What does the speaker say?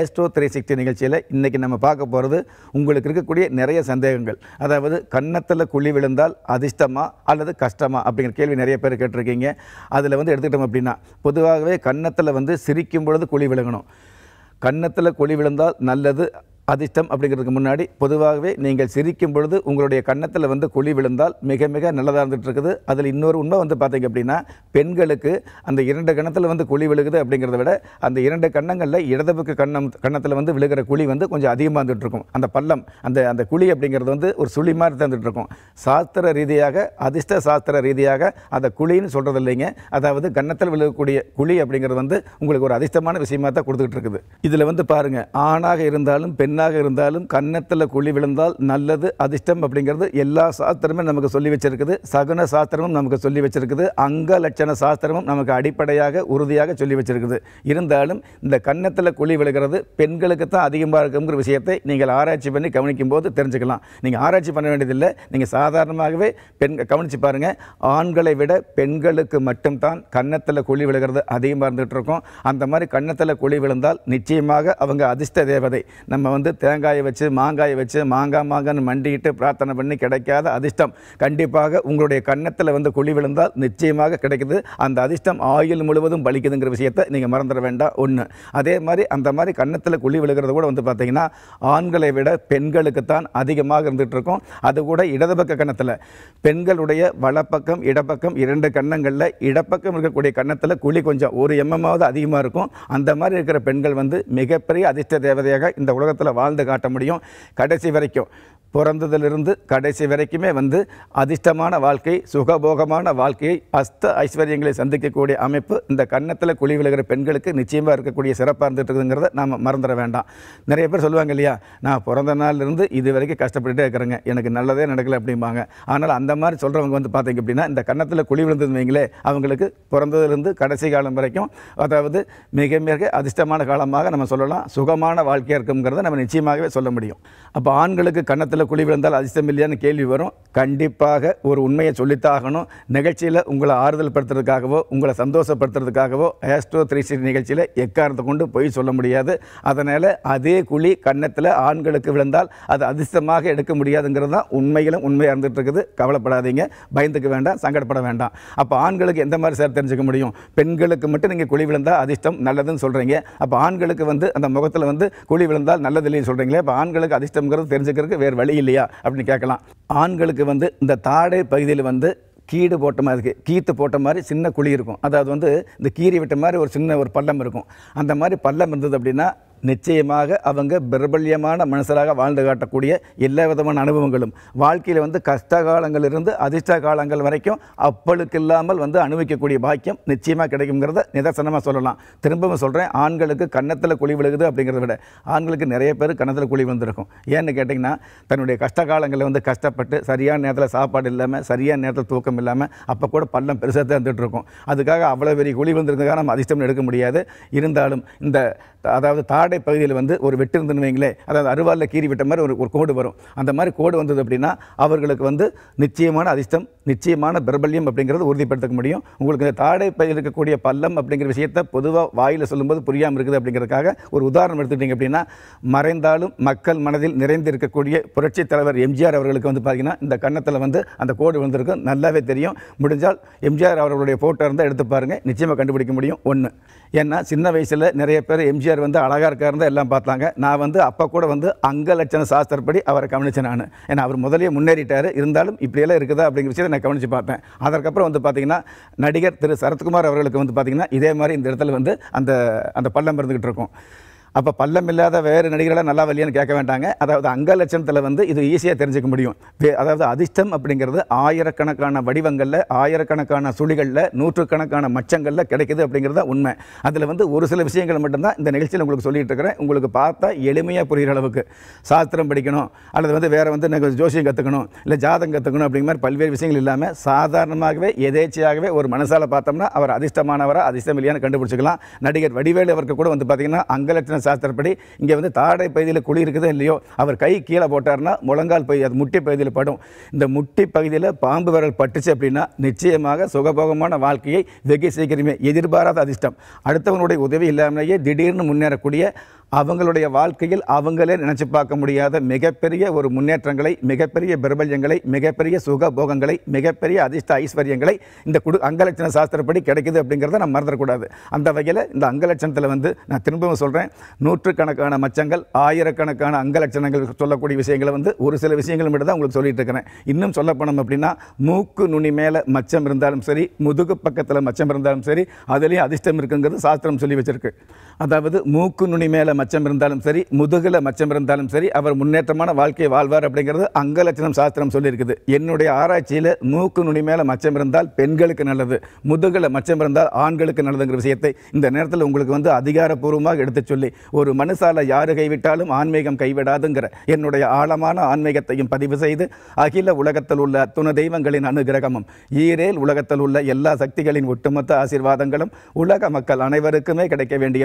Astro three sixty நிகழ்ச்சியில் இன்றைக்கி நம்ம பார்க்க போகிறது உங்களுக்கு இருக்கக்கூடிய நிறைய சந்தேகங்கள் அதாவது கன்னத்தில் குழி விழுந்தால் அதிர்ஷ்டமா அல்லது கஷ்டமா அப்படிங்கிற கேள்வி நிறைய பேர் கேட்டிருக்கீங்க அதில் வந்து எடுத்துக்கிட்டோம் அப்படின்னா பொதுவாகவே கன்னத்தில் வந்து சிரிக்கும் பொழுது குழி விழுங்கணும் கன்னத்தில் குழி விழுந்தால் நல்லது அதிர்ஷ்டம் அப்படிங்கிறதுக்கு முன்னாடி பொதுவாகவே நீங்கள் சிரிக்கும் பொழுது உங்களுடைய கன்னத்தில் வந்து குழி விழுந்தால் மிக மிக நல்லதாக இருந்துகிட்டு இருக்குது அதில் இன்னொரு உண்மை வந்து பார்த்திங்க அப்படின்னா பெண்களுக்கு அந்த இரண்டு கன்னத்தில் வந்து குழி விழுகுது அப்படிங்கிறத விட அந்த இரண்டு கன்னங்களில் இடதுபுக்கு கண்ணம் கன்னத்தில் வந்து விழுகிற குழி வந்து கொஞ்சம் அதிகமாக இருந்துகிட்ருக்கும் அந்த பள்ளம் அந்த அந்த குழி அப்படிங்கிறது வந்து ஒரு சுழி மாதிரி இருக்கும் சாஸ்திர ரீதியாக அதிர்ஷ்ட சாஸ்திர ரீதியாக அந்த குழின்னு சொல்கிறது இல்லைங்க அதாவது கன்னத்தில் விழுகக்கூடிய குழி அப்படிங்கிறது வந்து உங்களுக்கு ஒரு அதிர்ஷ்டமான விஷயமாக தான் கொடுத்துக்கிட்டு இருக்குது இதில் வந்து பாருங்கள் ஆணாக இருந்தாலும் பெண் பெண்ணாக இருந்தாலும் கன்னத்தில் குழி விழுந்தால் நல்லது அதிர்ஷ்டம் அப்படிங்கிறது எல்லா சாஸ்திரமும் நமக்கு சொல்லி வச்சிருக்குது சகுன சாஸ்திரமும் நமக்கு சொல்லி வச்சிருக்குது அங்க லட்சண சாஸ்திரமும் நமக்கு அடிப்படையாக உறுதியாக சொல்லி வச்சிருக்குது இருந்தாலும் இந்த கன்னத்தில் குழி விழுகிறது பெண்களுக்கு தான் அதிகமாக இருக்குங்கிற விஷயத்தை நீங்கள் ஆராய்ச்சி பண்ணி கவனிக்கும் போது தெரிஞ்சுக்கலாம் நீங்கள் ஆராய்ச்சி பண்ண வேண்டியதில்லை நீங்கள் சாதாரணமாகவே பெண் கவனித்து பாருங்கள் ஆண்களை விட பெண்களுக்கு மட்டும்தான் கன்னத்தில் குழி விழுகிறது அதிகமாக இருந்துகிட்டு இருக்கும் அந்த மாதிரி கன்னத்தில் குழி விழுந்தால் நிச்சயமாக அவங்க அதிர்ஷ்ட தேவதை நம்ம வந்து வந்து தேங்காயை வச்சு மாங்காயை வச்சு மாங்காய் மாங்கன்னு மண்டிக்கிட்டு பிரார்த்தனை பண்ணி கிடைக்காத அதிர்ஷ்டம் கண்டிப்பாக உங்களுடைய கன்னத்தில் வந்து குழி விழுந்தால் நிச்சயமாக கிடைக்குது அந்த அதிர்ஷ்டம் ஆயுள் முழுவதும் பலிக்குதுங்கிற விஷயத்தை நீங்கள் மறந்துட வேண்டாம் ஒன்று அதே மாதிரி அந்த மாதிரி கன்னத்தில் குழி விழுகிறது கூட வந்து பார்த்திங்கன்னா ஆண்களை விட பெண்களுக்கு தான் அதிகமாக இருந்துகிட்டு இருக்கும் அது கூட இடது பக்க கன்னத்தில் பெண்களுடைய வலப்பக்கம் இடப்பக்கம் இரண்டு கன்னங்களில் இடப்பக்கம் இருக்கக்கூடிய கன்னத்தில் குழி கொஞ்சம் ஒரு எம்எம்மாவது அதிகமாக இருக்கும் அந்த மாதிரி இருக்கிற பெண்கள் வந்து மிகப்பெரிய அதிர்ஷ்ட தேவதையாக இந்த உலகத்தில் வாழ்ந்து காட்ட முடியும் கடைசி வரைக்கும் பிறந்ததிலிருந்து கடைசி வரைக்குமே வந்து அதிர்ஷ்டமான வாழ்க்கை சுகபோகமான வாழ்க்கையை அஸ்த ஐஸ்வர்யங்களை சந்திக்கக்கூடிய அமைப்பு இந்த கன்னத்தில் குழி விழுகிற பெண்களுக்கு நிச்சயமாக இருக்கக்கூடிய சிறப்பாக இருந்துட்டுங்கிறத நாம் மறந்துட வேண்டாம் நிறைய பேர் சொல்லுவாங்க இல்லையா நான் பிறந்த நாள்லேருந்து இது வரைக்கும் கஷ்டப்பட்டுட்டே இருக்கிறேங்க எனக்கு நல்லதே நடக்கலை அப்படிம்பாங்க ஆனால் அந்த மாதிரி சொல்கிறவங்க வந்து பார்த்தீங்க அப்படின்னா இந்த கன்னத்தில் குழி விழுந்தது வைங்களே அவங்களுக்கு பிறந்ததுலேருந்து கடைசி காலம் வரைக்கும் அதாவது மிக மிக அதிர்ஷ்டமான காலமாக நம்ம சொல்லலாம் சுகமான வாழ்க்கையாக இருக்குங்கிறத நம்ம நிச்சயமாகவே சொல்ல முடியும் அப்போ ஆண்களுக்கு கன்னத்தில் குழி விழுந்தால் அதிர்ஷ்டம் இல்லையான்னு கேள்வி வரும் கண்டிப்பாக ஒரு உண்மையை சொல்லித்தாகணும் நிகழ்ச்சியில் உங்களை ஆறுதல் படுத்துறதுக்காகவோ உங்களை சந்தோஷப்படுத்துறதுக்காகவோ ஆஸ்ட்ரோ த்ரீ சிக்ஸ்டி நிகழ்ச்சியில் எக்காரத்தை கொண்டு போய் சொல்ல முடியாது அதனால் அதே குழி கன்னத்தில் ஆண்களுக்கு விழுந்தால் அது அதிர்ஷ்டமாக எடுக்க முடியாதுங்கிறது தான் உண்மையிலும் உண்மையாக இருந்துகிட்டு இருக்குது கவலைப்படாதீங்க பயந்துக்க வேண்டாம் சங்கடப்பட வேண்டாம் அப்போ ஆண்களுக்கு எந்த மாதிரி சார் தெரிஞ்சுக்க முடியும் பெண்களுக்கு மட்டும் நீங்கள் குழி விழுந்தால் அதிர்ஷ்டம் நல்லதுன்னு சொல்கிறீங்க அப்போ ஆண்களுக்கு வந்து அந்த முகத்தில் வந்து குழி விழுந்தால் நல்லது இல்லைன்னு சொல்கிறீங்களே இப்போ ஆண்களுக்கு அதிர்ஷ்டங்கிறது தெரிஞ்சுக்கிறதுக்கு வேறு வழி இல்லையா அப்படின்னு கேட்கலாம் ஆண்களுக்கு வந்து இந்த தாடை பகுதியில் வந்து கீடு போட்ட மாதிரி இருக்குது கீத்து போட்ட மாதிரி சின்ன குழி இருக்கும் அதாவது வந்து இந்த கீரி விட்ட மாதிரி ஒரு சின்ன ஒரு பள்ளம் இருக்கும் அந்த மாதிரி பள்ளம் இருந்தது அப்படின்னா நிச்சயமாக அவங்க பிரபல்யமான மனுஷராக வாழ்ந்து காட்டக்கூடிய எல்லா விதமான அனுபவங்களும் வாழ்க்கையில் வந்து கஷ்ட காலங்களிலிருந்து அதிர்ஷ்ட காலங்கள் வரைக்கும் அப்பளுக்கு இல்லாமல் வந்து அனுபவிக்கக்கூடிய பாக்கியம் நிச்சயமாக கிடைக்குங்கிறத நிதர்சனமாக சொல்லலாம் திரும்பவும் சொல்கிறேன் ஆண்களுக்கு கன்னத்தில் குழி விழுகுது அப்படிங்கிறத விட ஆண்களுக்கு நிறைய பேர் கன்னத்தில் குழி விழுந்திருக்கும் ஏன்னு கேட்டிங்கன்னா தன்னுடைய கஷ்ட காலங்களில் வந்து கஷ்டப்பட்டு சரியான நேரத்தில் சாப்பாடு இல்லாமல் சரியான நேரத்தில் தூக்கம் இல்லாமல் அப்போ கூட பள்ளம் பெருசாக தான் இருக்கும் அதுக்காக அவ்வளோ பெரிய குழி விழுந்திருக்கிறதுக்காக நம்ம அதிர்ஷ்டம் எடுக்க முடியாது இருந்தாலும் இந்த அதாவது தாழ் தாடை பகுதியில் வந்து ஒரு வெட்டு இருந்துன்னு வைங்களே அதாவது அருவாலில் கீறி விட்ட மாதிரி ஒரு ஒரு கோடு வரும் அந்த மாதிரி கோடு வந்தது அப்படின்னா அவர்களுக்கு வந்து நிச்சயமான அதிர்ஷ்டம் நிச்சயமான பிரபல்யம் அப்படிங்கிறது உறுதிப்படுத்த முடியும் உங்களுக்கு இந்த தாடை பகுதியில் இருக்கக்கூடிய பள்ளம் அப்படிங்கிற விஷயத்தை பொதுவாக வாயில் சொல்லும்போது புரியாமல் இருக்குது அப்படிங்கிறதுக்காக ஒரு உதாரணம் எடுத்துக்கிட்டீங்க அப்படின்னா மறைந்தாலும் மக்கள் மனதில் நிறைந்து இருக்கக்கூடிய புரட்சித் தலைவர் எம்ஜிஆர் அவர்களுக்கு வந்து பார்த்தீங்கன்னா இந்த கன்னத்தில் வந்து அந்த கோடு வந்திருக்கும் நல்லாவே தெரியும் முடிஞ்சால் எம்ஜிஆர் அவர்களுடைய ஃபோட்டோ இருந்தால் எடுத்து பாருங்கள் நிச்சயமாக கண்டுபிடிக்க முடியும் ஒன்று ஏன்னா சின்ன வயசில் நிறைய பேர் எம்ஜிஆர் வந்து அழகாக தான் எல்லாம் பார்த்தாங்க நான் வந்து அப்போ கூட வந்து அங்க லட்சண சாஸ்திரப்படி அவரை கவனித்தேன் நான் ஏன்னா அவர் முதலே முன்னேறிட்டார் இருந்தாலும் இப்படியெல்லாம் இருக்குதா அப்படிங்கிற விஷயத்தை நான் கவனித்து பார்த்தேன் அதற்கப்புறம் வந்து பார்த்திங்கன்னா நடிகர் திரு சரத்குமார் அவர்களுக்கு வந்து பார்த்திங்கன்னா இதே மாதிரி இந்த இடத்துல வந்து அந்த அந்த பள்ளம் இருந்துக்கிட்டு இருக்கும் அப்போ பள்ளம் இல்லாத வேறு நடிகர்களாக நல்லா வழியான்னு கேட்க வேண்டாங்க அதாவது அங்க லட்சணத்தில் வந்து இது ஈஸியாக தெரிஞ்சுக்க முடியும் அதாவது அதிர்ஷ்டம் அப்படிங்கிறது ஆயிரக்கணக்கான வடிவங்களில் ஆயிரக்கணக்கான சுழிகளில் நூற்றுக்கணக்கான மச்சங்களில் கிடைக்குது அப்படிங்கிறது உண்மை அதில் வந்து ஒரு சில விஷயங்கள் மட்டும்தான் இந்த நிகழ்ச்சியில் உங்களுக்கு சொல்லிகிட்டு இருக்கிறேன் உங்களுக்கு பார்த்தா எளிமையாக புரிகிற அளவுக்கு சாஸ்திரம் படிக்கணும் அல்லது வந்து வேறு வந்து ஜோசியம் கற்றுக்கணும் இல்லை ஜாதம் கற்றுக்கணும் அப்படிங்கிற மாதிரி பல்வேறு விஷயங்கள் இல்லாமல் சாதாரணமாகவே எதேச்சியாகவே ஒரு மனசால் பார்த்தோம்னா அவர் அதிர்ஷ்டமானவராக அதிர்ஷ்டம் இல்லையான்னு கண்டுபிடிச்சிக்கலாம் நடிகர் வடிவேலு அவருக்கு கூட வந்து பார்த்திங்கன்னா அங்கலட்சண சாஸ்திரப்படி இங்கே வந்து தாடை பகுதியில் குழி இருக்குதோ இல்லையோ அவர் கை கீழே போட்டார்னா முழங்கால் பகுதி அது முட்டி பகுதியில் படும் இந்த முட்டி பகுதியில் பாம்பு விரல் பட்டுச்சு அப்படின்னா நிச்சயமாக சுகபோகமான வாழ்க்கையை வெகு சீக்கிரமே எதிர்பாராத அதிர்ஷ்டம் அடுத்தவனுடைய உதவி இல்லாமலேயே திடீர்னு முன்னேறக்கூடிய அவங்களுடைய வாழ்க்கையில் அவங்களே நினச்சி பார்க்க முடியாத மிகப்பெரிய ஒரு முன்னேற்றங்களை மிகப்பெரிய பிரபல்யங்களை மிகப்பெரிய சுக போகங்களை மிகப்பெரிய அதிர்ஷ்ட ஐஸ்வர்யங்களை இந்த குடு அங்கலட்சண சாஸ்திரப்படி கிடைக்குது அப்படிங்கிறத நம்ம மறந்துடக்கூடாது அந்த வகையில் இந்த அங்கலட்சணத்தில் வந்து நான் திரும்பவும் சொல்கிறேன் நூற்றுக்கணக்கான மச்சங்கள் ஆயிரக்கணக்கான அங்கலட்சணங்கள் சொல்லக்கூடிய விஷயங்களை வந்து ஒரு சில விஷயங்கள் மட்டும் தான் உங்களுக்கு சொல்லிட்டு இருக்கிறேன் இன்னும் சொல்ல போனோம் அப்படின்னா மூக்கு நுனி மேலே மச்சம் இருந்தாலும் சரி முதுகு பக்கத்தில் மச்சம் இருந்தாலும் சரி அதுலேயும் அதிர்ஷ்டம் இருக்குங்கிறது சாஸ்திரம் சொல்லி வச்சிருக்கு அதாவது மூக்கு நுனி மேலே மச்சம் இருந்தாலும் சரி முதுகில் மச்சம் இருந்தாலும் சரி அவர் முன்னேற்றமான வாழ்க்கையை வாழ்வார் அப்படிங்கிறது அங்கலட்சணம் சாஸ்திரம் சொல்லியிருக்குது என்னுடைய ஆராய்ச்சியில் மூக்கு நுனி மேலே மச்சம் இருந்தால் பெண்களுக்கு நல்லது முதுகில் மச்சம் இருந்தால் ஆண்களுக்கு நல்லதுங்கிற விஷயத்தை இந்த நேரத்தில் உங்களுக்கு வந்து அதிகாரப்பூர்வமாக எடுத்து சொல்லி ஒரு மனுசால யாரு கைவிட்டாலும் ஆன்மீகம் கைவிடாதுங்கிற என்னுடைய ஆழமான ஆன்மீகத்தையும் பதிவு செய்து அகில உலகத்தில் உள்ள துண தெய்வங்களின் அனுகிரகமும் ஈரேல் உலகத்தில் உள்ள எல்லா சக்திகளின் ஒட்டுமொத்த ஆசீர்வாதங்களும் உலக மக்கள் அனைவருக்குமே கிடைக்க வேண்டிய